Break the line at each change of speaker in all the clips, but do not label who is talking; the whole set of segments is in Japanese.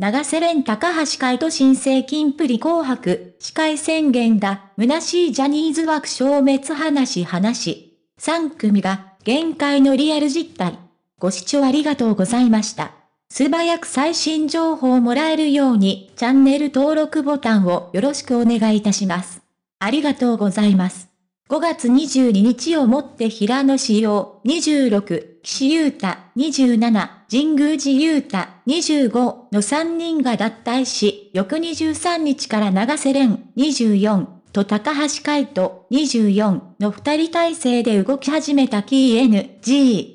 長瀬廉高橋海と新生金プリ紅白、司会宣言だ、虚しいジャニーズ枠消滅話話。3組が、限界のリアル実態。ご視聴ありがとうございました。素早く最新情報をもらえるように、チャンネル登録ボタンをよろしくお願いいたします。ありがとうございます。5月22日をもって平野志陽26、岸優太27、神宮寺勇太25の3人が脱退し、翌23日から長瀬廉24と高橋海人24の2人体制で動き始めた KNG&PIS。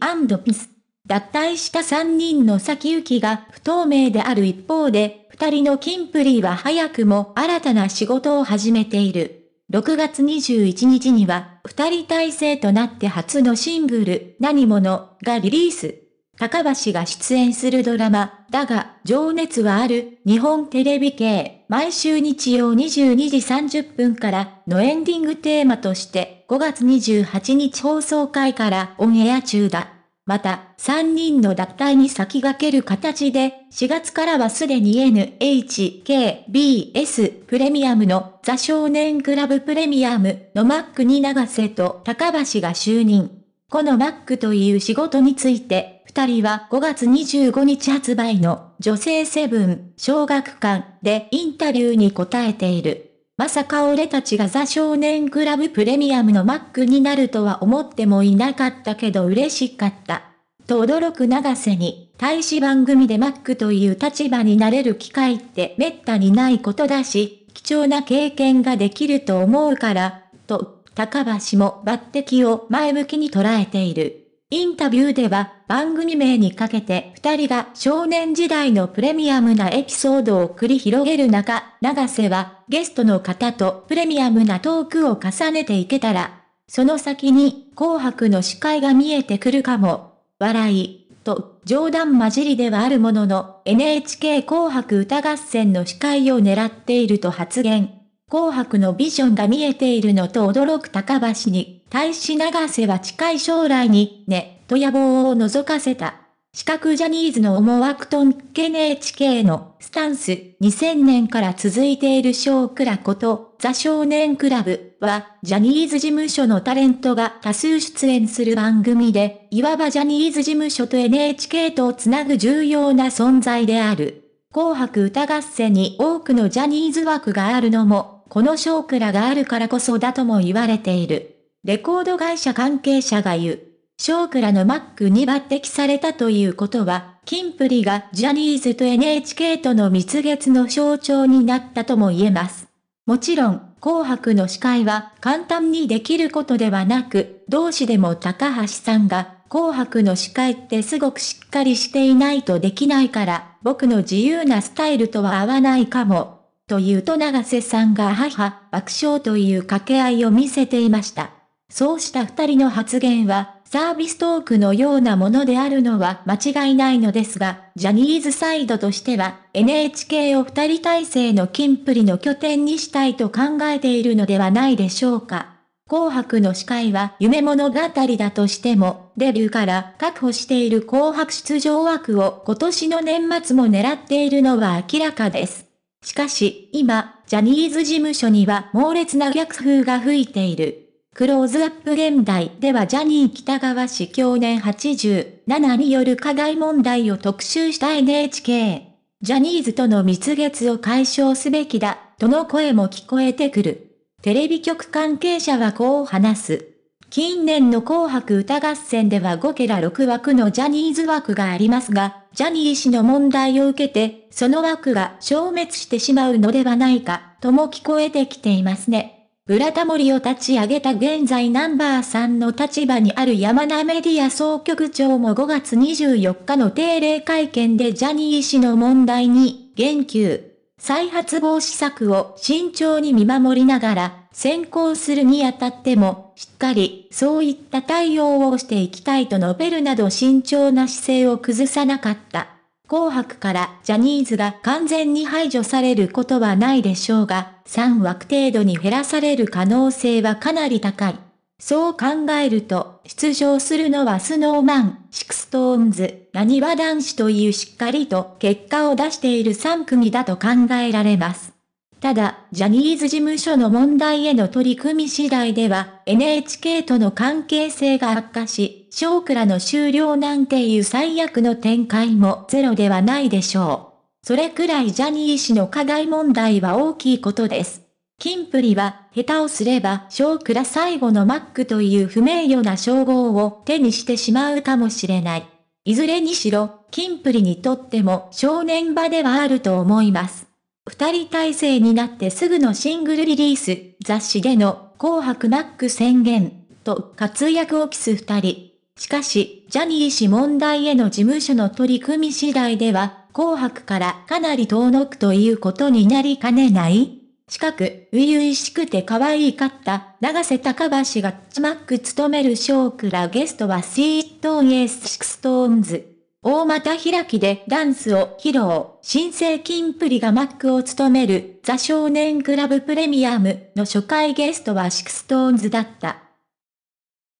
脱退した3人の先行きが不透明である一方で、2人のキンプリは早くも新たな仕事を始めている。6月21日には、二人体制となって初のシングル、何者がリリース。高橋が出演するドラマ、だが、情熱はある、日本テレビ系、毎週日曜22時30分からのエンディングテーマとして、5月28日放送回からオンエア中だ。また、3人の脱退に先駆ける形で、4月からはすでに NHKBS プレミアムのザ少年クラブプレミアムのマックに長瀬と高橋が就任。このマックという仕事について二人は5月25日発売の女性セブン小学館でインタビューに答えている。まさか俺たちがザ少年クラブプレミアムのマックになるとは思ってもいなかったけど嬉しかった。と驚く長瀬に、大使番組でマックという立場になれる機会って滅多にないことだし、貴重な経験ができると思うから、と、高橋も抜擢を前向きに捉えている。インタビューでは番組名にかけて二人が少年時代のプレミアムなエピソードを繰り広げる中、長瀬はゲストの方とプレミアムなトークを重ねていけたら、その先に紅白の視界が見えてくるかも、笑い、と冗談交じりではあるものの NHK 紅白歌合戦の司会を狙っていると発言。紅白のビジョンが見えているのと驚く高橋に対し長瀬は近い将来にネット野望を覗かせた。四角ジャニーズの思惑とけ NHK のスタンス2000年から続いている小倉ことザ少年クラブはジャニーズ事務所のタレントが多数出演する番組でいわばジャニーズ事務所と NHK とをつなぐ重要な存在である。紅白歌合戦に多くのジャニーズ枠があるのもこの小倉があるからこそだとも言われている。レコード会社関係者が言う、ショークラのマックに抜擢されたということは、キンプリがジャニーズと NHK との蜜月の象徴になったとも言えます。もちろん、紅白の司会は簡単にできることではなく、同志でも高橋さんが、紅白の司会ってすごくしっかりしていないとできないから、僕の自由なスタイルとは合わないかも、というと長瀬さんが母、爆笑という掛け合いを見せていました。そうした二人の発言は、サービストークのようなものであるのは間違いないのですが、ジャニーズサイドとしては、NHK を二人体制の金プリの拠点にしたいと考えているのではないでしょうか。紅白の司会は夢物語だとしても、デビューから確保している紅白出場枠を今年の年末も狙っているのは明らかです。しかし、今、ジャニーズ事務所には猛烈な逆風が吹いている。クローズアップ現代ではジャニー北川氏去年87による加害問題を特集した NHK。ジャニーズとの蜜月を解消すべきだ、との声も聞こえてくる。テレビ局関係者はこう話す。近年の紅白歌合戦では5ケラ6枠のジャニーズ枠がありますが、ジャニー氏の問題を受けて、その枠が消滅してしまうのではないか、とも聞こえてきていますね。ブラタモリを立ち上げた現在ナンバー3の立場にある山名メディア総局長も5月24日の定例会見でジャニー氏の問題に言及。再発防止策を慎重に見守りながら、先行するにあたっても、しっかり、そういった対応をしていきたいと述べるなど慎重な姿勢を崩さなかった。紅白からジャニーズが完全に排除されることはないでしょうが、3枠程度に減らされる可能性はかなり高い。そう考えると、出場するのはスノーマン、シクストーンズ、なにわ男子というしっかりと結果を出している3組だと考えられます。ただ、ジャニーズ事務所の問題への取り組み次第では、NHK との関係性が悪化し、少クラの終了なんていう最悪の展開もゼロではないでしょう。それくらいジャニー氏の課題問題は大きいことです。キンプリは、下手をすれば、小倉最後のマックという不名誉な称号を手にしてしまうかもしれない。いずれにしろ、キンプリにとっても正念場ではあると思います。二人体制になってすぐのシングルリリース、雑誌での紅白マック宣言、と活躍を期す二人。しかし、ジャニー氏問題への事務所の取り組み次第では、紅白からかなり遠のくということになりかねない近く、初々しくて可愛かった、長瀬高橋がマック務めるショークラゲストはスートンエースシクストーンズ。大股開きでダンスを披露、新生金プリがマックを務めるザ少年クラブプレミアムの初回ゲストはシクストーンズだった。